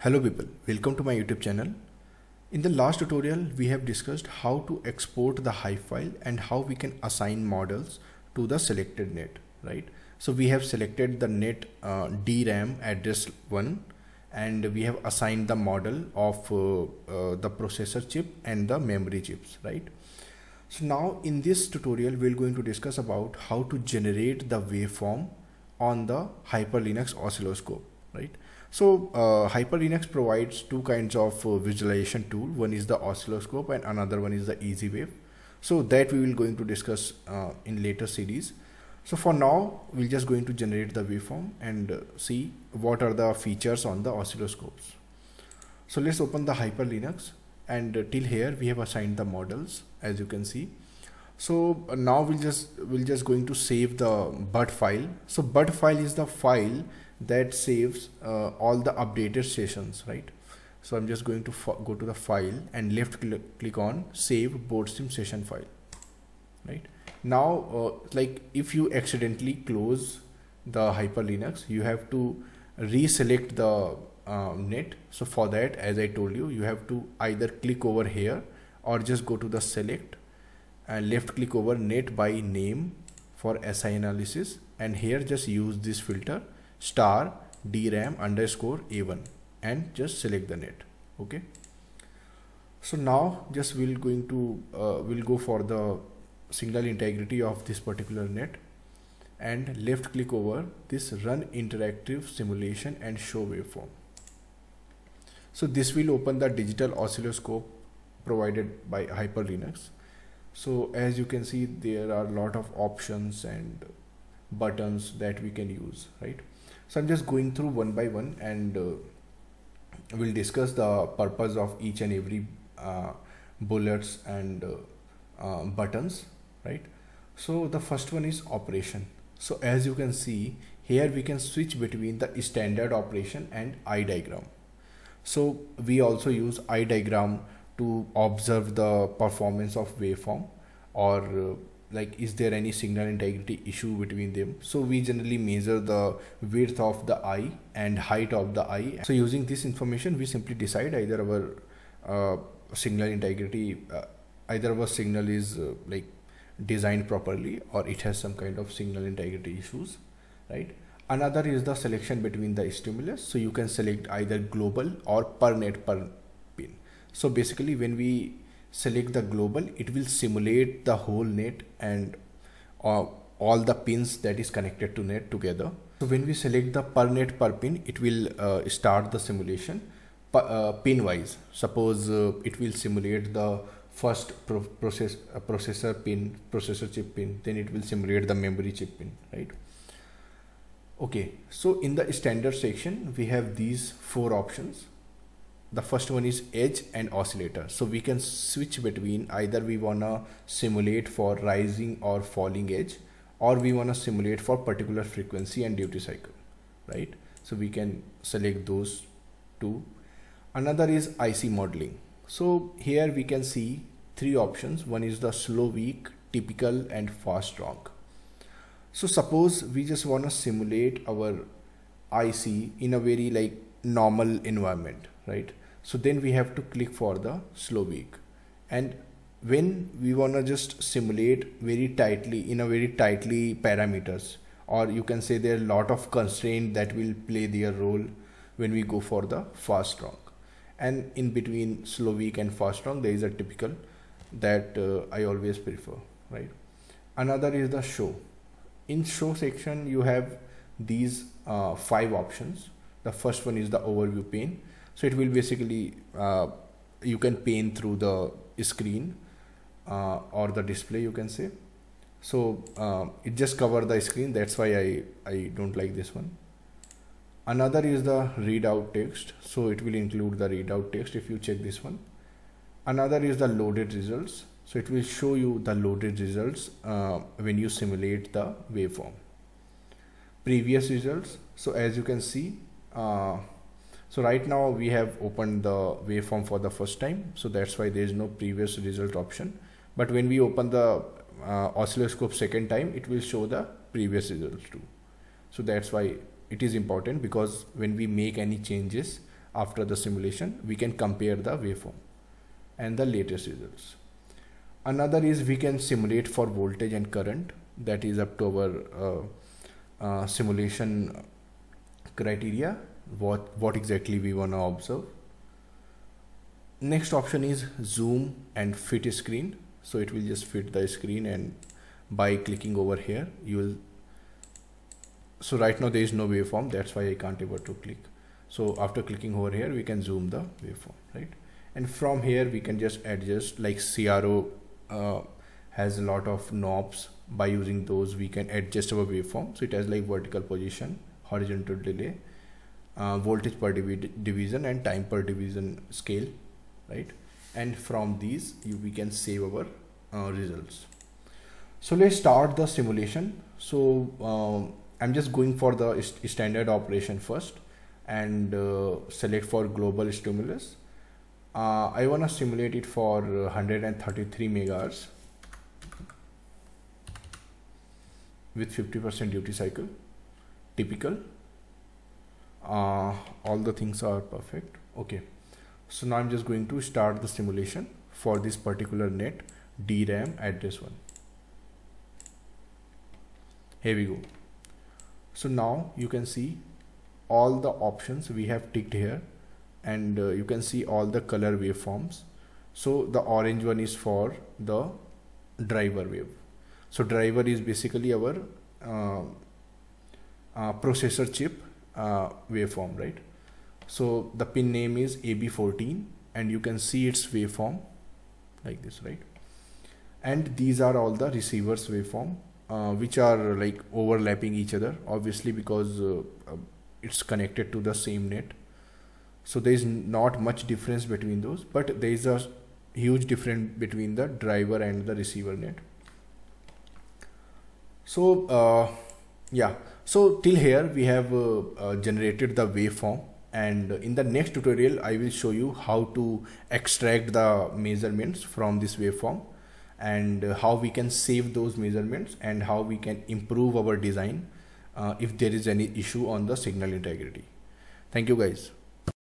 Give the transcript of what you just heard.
Hello people, welcome to my YouTube channel. In the last tutorial, we have discussed how to export the Hive file and how we can assign models to the selected net, right? So we have selected the net uh, DRAM address 1 and we have assigned the model of uh, uh, the processor chip and the memory chips, right? So now in this tutorial, we're going to discuss about how to generate the waveform on the Hyper Linux oscilloscope right? So uh, Hyper Linux provides two kinds of uh, visualization tool. One is the oscilloscope and another one is the easy wave. So that we will going to discuss uh, in later series. So for now, we'll just going to generate the waveform and uh, see what are the features on the oscilloscopes. So let's open the Hyper Linux and uh, till here we have assigned the models as you can see. So uh, now we'll just we'll just going to save the bud file. So bud file is the file that saves uh, all the updated sessions right so i'm just going to go to the file and left cl click on save boardstream session file right now uh, like if you accidentally close the hyper linux you have to reselect the uh, net so for that as i told you you have to either click over here or just go to the select and left click over net by name for SI analysis and here just use this filter star DRAM underscore A1 and just select the net. Okay. So now just we'll going to, uh, we'll go for the signal integrity of this particular net and left click over this run interactive simulation and show waveform. So this will open the digital oscilloscope provided by Hyper Linux. So as you can see, there are a lot of options and buttons that we can use, right? so i'm just going through one by one and uh, we'll discuss the purpose of each and every uh, bullets and uh, uh, buttons right so the first one is operation so as you can see here we can switch between the standard operation and i diagram so we also use i diagram to observe the performance of waveform or uh, like is there any signal integrity issue between them so we generally measure the width of the eye and height of the eye so using this information we simply decide either our uh, signal integrity uh, either our signal is uh, like designed properly or it has some kind of signal integrity issues right another is the selection between the stimulus so you can select either global or per net per pin so basically when we select the global it will simulate the whole net and uh, all the pins that is connected to net together so when we select the per net per pin it will uh, start the simulation uh, pin wise suppose uh, it will simulate the first pro process uh, processor pin processor chip pin then it will simulate the memory chip pin right okay so in the standard section we have these four options the first one is edge and oscillator so we can switch between either we wanna simulate for rising or falling edge or we wanna simulate for particular frequency and duty cycle right so we can select those two another is IC modeling so here we can see three options one is the slow weak typical and fast strong so suppose we just want to simulate our IC in a very like normal environment right so then we have to click for the slow week and when we want to just simulate very tightly in a very tightly parameters or you can say there are a lot of constraint that will play their role when we go for the fast strong and in between slow week and fast strong there is a typical that uh, i always prefer right another is the show in show section you have these uh, five options the first one is the overview pane so it will basically uh, you can paint through the screen uh, or the display you can say so uh, it just cover the screen that's why I, I don't like this one another is the readout text so it will include the readout text if you check this one another is the loaded results so it will show you the loaded results uh, when you simulate the waveform previous results so as you can see uh, so right now we have opened the waveform for the first time so that's why there is no previous result option but when we open the uh, oscilloscope second time it will show the previous results too so that's why it is important because when we make any changes after the simulation we can compare the waveform and the latest results another is we can simulate for voltage and current that is up to our uh, uh, simulation criteria what, what exactly we want to observe. Next option is zoom and fit screen. So it will just fit the screen and by clicking over here, you will. So right now there is no waveform. That's why I can't able to click. So after clicking over here, we can zoom the waveform, right? And from here, we can just adjust like CRO uh, has a lot of knobs by using those we can adjust our waveform so it has like vertical position horizontal delay uh, voltage per divi division and time per division scale right and from these you, we can save our uh, results so let's start the simulation so um, I'm just going for the st standard operation first and uh, select for global stimulus uh, I want to simulate it for 133 megahertz with 50% duty cycle typical uh, all the things are perfect okay so now i'm just going to start the simulation for this particular net dram address one here we go so now you can see all the options we have ticked here and uh, you can see all the color waveforms so the orange one is for the driver wave so driver is basically our uh, uh, processor chip uh, waveform right so the pin name is AB14 and you can see its waveform like this right and these are all the receivers waveform uh, which are like overlapping each other obviously because uh, uh, it's connected to the same net so there is not much difference between those but there is a huge difference between the driver and the receiver net so uh, yeah so till here we have uh, uh, generated the waveform and in the next tutorial I will show you how to extract the measurements from this waveform and how we can save those measurements and how we can improve our design uh, if there is any issue on the signal integrity. Thank you guys.